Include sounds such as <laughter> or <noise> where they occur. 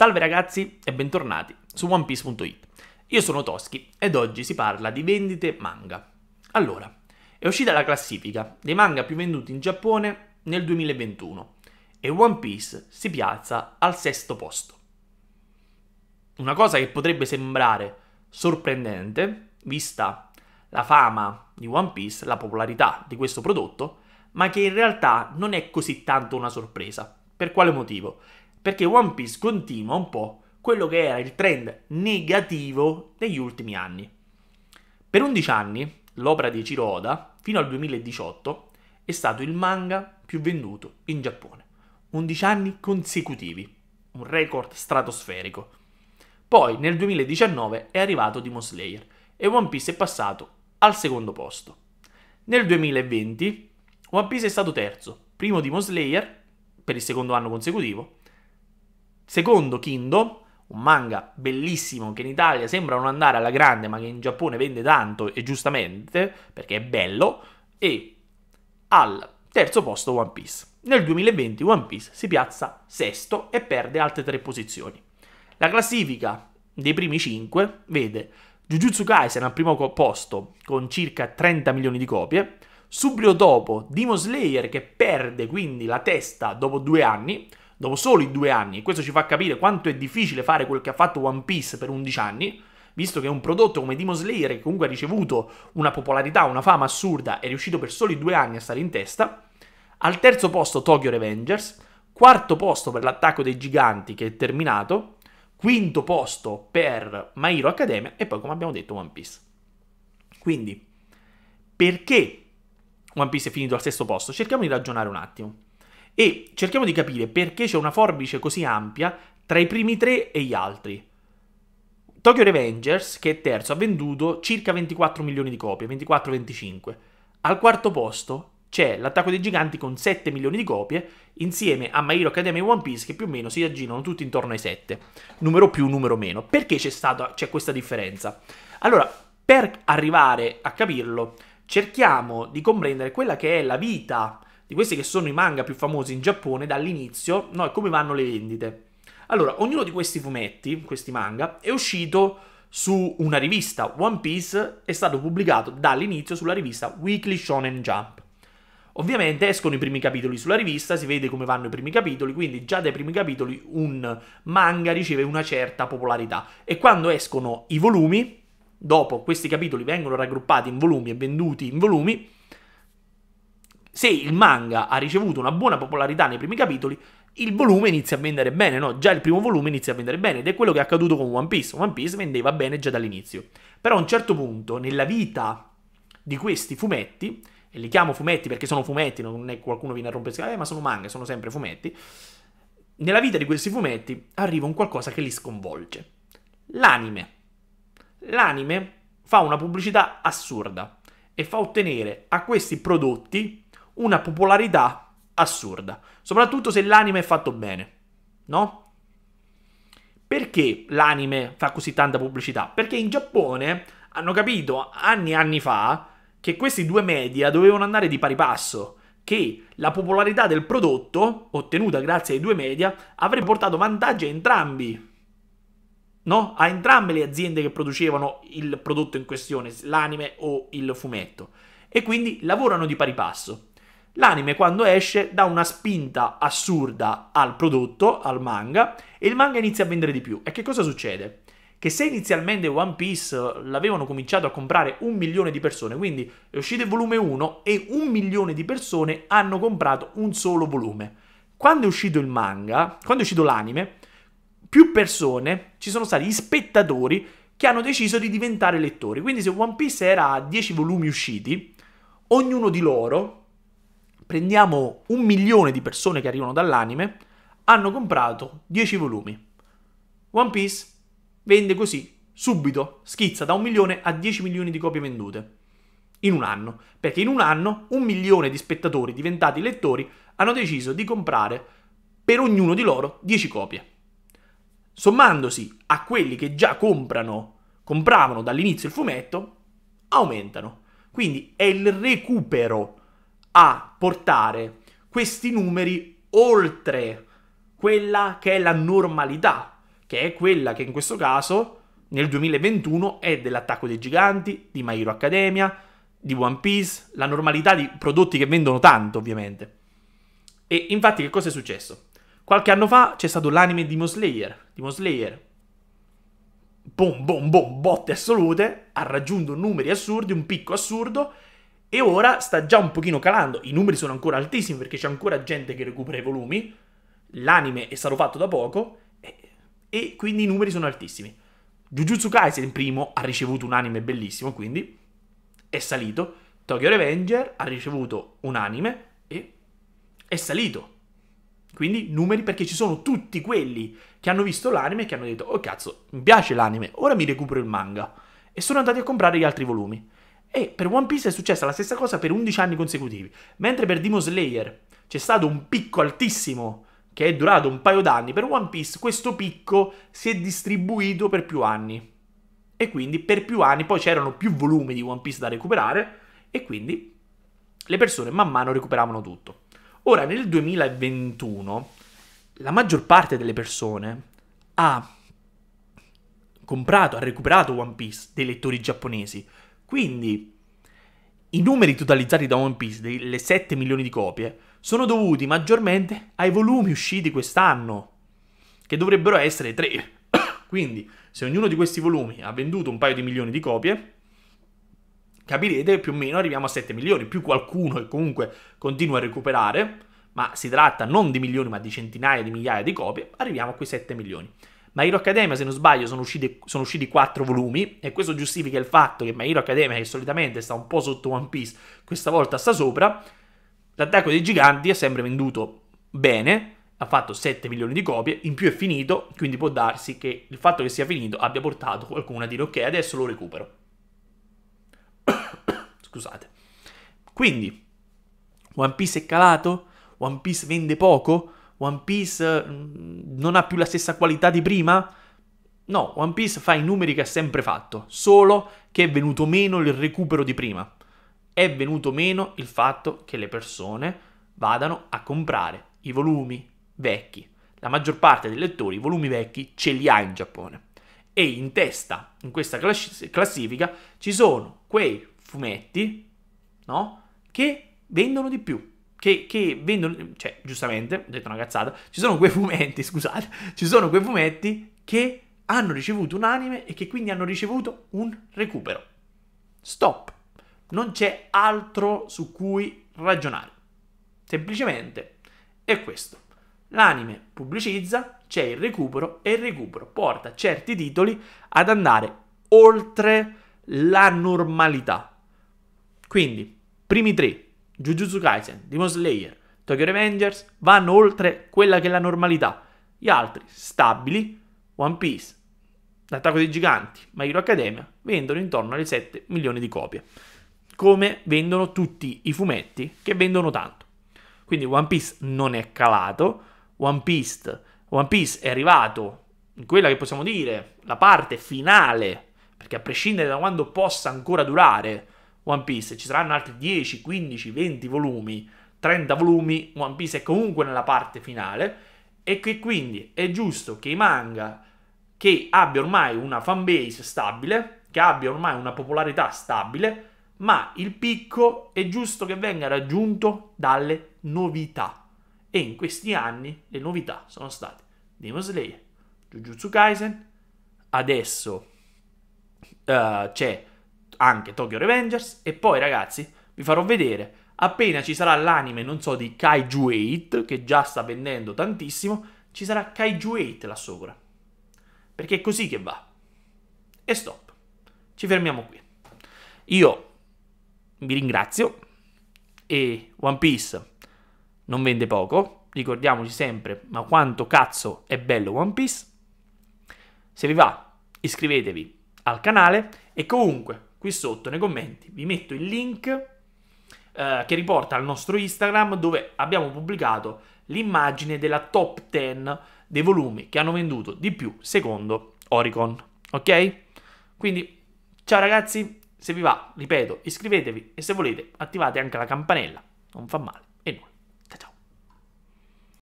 Salve ragazzi e bentornati su OnePiece.it. Io sono Toschi ed oggi si parla di vendite manga. Allora, è uscita la classifica dei manga più venduti in Giappone nel 2021 e One Piece si piazza al sesto posto. Una cosa che potrebbe sembrare sorprendente, vista la fama di One Piece, la popolarità di questo prodotto, ma che in realtà non è così tanto una sorpresa. Per quale motivo? perché One Piece continua un po' quello che era il trend negativo degli ultimi anni. Per 11 anni l'opera di Ciro Oda, fino al 2018, è stato il manga più venduto in Giappone. 11 anni consecutivi, un record stratosferico. Poi nel 2019 è arrivato Demon Slayer e One Piece è passato al secondo posto. Nel 2020 One Piece è stato terzo, primo Demon Slayer per il secondo anno consecutivo, Secondo Kingdom, un manga bellissimo che in Italia sembra non andare alla grande, ma che in Giappone vende tanto e giustamente perché è bello. E al terzo posto One Piece. Nel 2020 One Piece si piazza sesto e perde altre tre posizioni. La classifica dei primi cinque vede Jujutsu Kaisen al primo posto con circa 30 milioni di copie, subito dopo Demon Slayer che perde quindi la testa dopo due anni, dopo soli due anni, e questo ci fa capire quanto è difficile fare quel che ha fatto One Piece per 11 anni, visto che un prodotto come Demon Slayer, che comunque ha ricevuto una popolarità, una fama assurda, è riuscito per soli due anni a stare in testa. Al terzo posto Tokyo Revengers, quarto posto per l'attacco dei giganti che è terminato, quinto posto per My Hero Academia e poi come abbiamo detto One Piece. Quindi, perché One Piece è finito al sesto posto? Cerchiamo di ragionare un attimo e cerchiamo di capire perché c'è una forbice così ampia tra i primi tre e gli altri. Tokyo Revengers, che è terzo, ha venduto circa 24 milioni di copie, 24-25. Al quarto posto c'è l'attacco dei giganti con 7 milioni di copie, insieme a My Hero Academia e One Piece che più o meno si aggirano tutti intorno ai 7. Numero più, numero meno. Perché c'è, stata, c'è questa differenza? Allora, per arrivare a capirlo, cerchiamo di comprendere quella che è la vita di questi che sono i manga più famosi in Giappone dall'inizio, no, e come vanno le vendite. Allora, ognuno di questi fumetti, questi manga, è uscito su una rivista. One Piece è stato pubblicato dall'inizio sulla rivista Weekly Shonen Jump. Ovviamente escono i primi capitoli sulla rivista, si vede come vanno i primi capitoli, quindi già dai primi capitoli un manga riceve una certa popolarità. E quando escono i volumi, dopo questi capitoli vengono raggruppati in volumi e venduti in volumi, se il manga ha ricevuto una buona popolarità nei primi capitoli, il volume inizia a vendere bene, no? Già il primo volume inizia a vendere bene ed è quello che è accaduto con One Piece. One Piece vendeva bene già dall'inizio. Però a un certo punto nella vita di questi fumetti, e li chiamo fumetti perché sono fumetti, non è qualcuno viene a rompersi, eh, ma sono manga, sono sempre fumetti. Nella vita di questi fumetti arriva un qualcosa che li sconvolge. L'anime. L'anime fa una pubblicità assurda e fa ottenere a questi prodotti una popolarità assurda, soprattutto se l'anime è fatto bene, no? Perché l'anime fa così tanta pubblicità? Perché in Giappone hanno capito anni e anni fa che questi due media dovevano andare di pari passo, che la popolarità del prodotto, ottenuta grazie ai due media, avrebbe portato vantaggi a entrambi, no? a entrambe le aziende che producevano il prodotto in questione, l'anime o il fumetto, e quindi lavorano di pari passo. L'anime quando esce dà una spinta assurda al prodotto, al manga, e il manga inizia a vendere di più. E che cosa succede? Che se inizialmente One Piece l'avevano cominciato a comprare un milione di persone, quindi è uscito il volume 1 e un milione di persone hanno comprato un solo volume. Quando è uscito il manga, quando è uscito l'anime, più persone ci sono stati gli spettatori che hanno deciso di diventare lettori. Quindi se One Piece era a 10 volumi usciti, ognuno di loro, prendiamo un milione di persone che arrivano dall'anime, hanno comprato 10 volumi. One Piece vende così, subito, schizza da un milione a 10 milioni di copie vendute. In un anno, perché in un anno un milione di spettatori diventati lettori hanno deciso di comprare per ognuno di loro 10 copie. Sommandosi a quelli che già comprano, compravano dall'inizio il fumetto, aumentano. Quindi è il recupero a portare questi numeri oltre quella che è la normalità, che è quella che in questo caso nel 2021 è dell'attacco dei giganti, di My Hero Academia, di One Piece, la normalità di prodotti che vendono tanto ovviamente. E infatti che cosa è successo? Qualche anno fa c'è stato l'anime di Slayer, di Slayer, Boom, boom, boom, botte assolute, ha raggiunto numeri assurdi, un picco assurdo, e ora sta già un pochino calando. I numeri sono ancora altissimi perché c'è ancora gente che recupera i volumi, l'anime è stato fatto da poco e, e quindi i numeri sono altissimi. Jujutsu Kaisen primo ha ricevuto un anime bellissimo, quindi è salito. Tokyo Revenger ha ricevuto un anime e è salito. Quindi numeri perché ci sono tutti quelli che hanno visto l'anime e che hanno detto "Oh cazzo, mi piace l'anime, ora mi recupero il manga" e sono andati a comprare gli altri volumi. E per One Piece è successa la stessa cosa per 11 anni consecutivi. Mentre per Demon Slayer c'è stato un picco altissimo che è durato un paio d'anni, per One Piece questo picco si è distribuito per più anni. E quindi per più anni poi c'erano più volumi di One Piece da recuperare e quindi le persone man mano recuperavano tutto. Ora nel 2021 la maggior parte delle persone ha comprato, ha recuperato One Piece dei lettori giapponesi quindi, i numeri totalizzati da One Piece, delle 7 milioni di copie, sono dovuti maggiormente ai volumi usciti quest'anno, che dovrebbero essere 3. <coughs> Quindi, se ognuno di questi volumi ha venduto un paio di milioni di copie, capirete più o meno arriviamo a 7 milioni, più qualcuno che comunque continua a recuperare, ma si tratta non di milioni ma di centinaia di migliaia di copie, arriviamo a quei 7 milioni. My Hero Academia, se non sbaglio, sono usciti, sono usciti 4 volumi e questo giustifica il fatto che My Hero Academia, che solitamente sta un po' sotto One Piece, questa volta sta sopra. L'attacco dei giganti è sempre venduto bene, ha fatto 7 milioni di copie, in più è finito, quindi può darsi che il fatto che sia finito abbia portato qualcuno a dire ok, adesso lo recupero. <coughs> Scusate. Quindi, One Piece è calato? One Piece vende poco? One Piece mm, non ha più la stessa qualità di prima? No, One Piece fa i numeri che ha sempre fatto, solo che è venuto meno il recupero di prima. È venuto meno il fatto che le persone vadano a comprare i volumi vecchi. La maggior parte dei lettori i volumi vecchi ce li ha in Giappone. E in testa, in questa classifica, ci sono quei fumetti no, che vendono di più che, che, vendono, cioè giustamente, ho detto una cazzata, ci sono quei fumetti, <laughs> scusate, ci sono quei fumetti che hanno ricevuto un anime e che quindi hanno ricevuto un recupero. Stop. Non c'è altro su cui ragionare. Semplicemente è questo. L'anime pubblicizza, c'è il recupero e il recupero porta certi titoli ad andare oltre la normalità. Quindi, primi tre Jujutsu Kaisen, Demon Slayer, Tokyo Revengers vanno oltre quella che è la normalità. Gli altri, stabili, One Piece, L'attacco dei giganti, My Hero Academia, vendono intorno alle 7 milioni di copie. Come vendono tutti i fumetti che vendono tanto. Quindi One Piece non è calato, One Piece, One Piece è arrivato in quella che possiamo dire la parte finale, perché a prescindere da quando possa ancora durare, One Piece, ci saranno altri 10, 15, 20 volumi, 30 volumi, One Piece è comunque nella parte finale e che quindi è giusto che i manga che abbia ormai una fanbase stabile, che abbia ormai una popolarità stabile, ma il picco è giusto che venga raggiunto dalle novità. E in questi anni le novità sono state Demon Slayer, Jujutsu Kaisen, adesso uh, c'è anche Tokyo Revengers e poi ragazzi vi farò vedere appena ci sarà l'anime, non so, di Kaiju 8, che già sta vendendo tantissimo, ci sarà Kaiju 8 là sopra. Perché è così che va. E stop. Ci fermiamo qui. Io vi ringrazio e One Piece non vende poco, ricordiamoci sempre, ma quanto cazzo è bello One Piece. Se vi va, iscrivetevi al canale e comunque qui sotto nei commenti vi metto il link eh, che riporta al nostro Instagram dove abbiamo pubblicato l'immagine della top 10 dei volumi che hanno venduto di più secondo Oricon. Ok? Quindi, ciao ragazzi, se vi va, ripeto, iscrivetevi e se volete attivate anche la campanella, non fa male.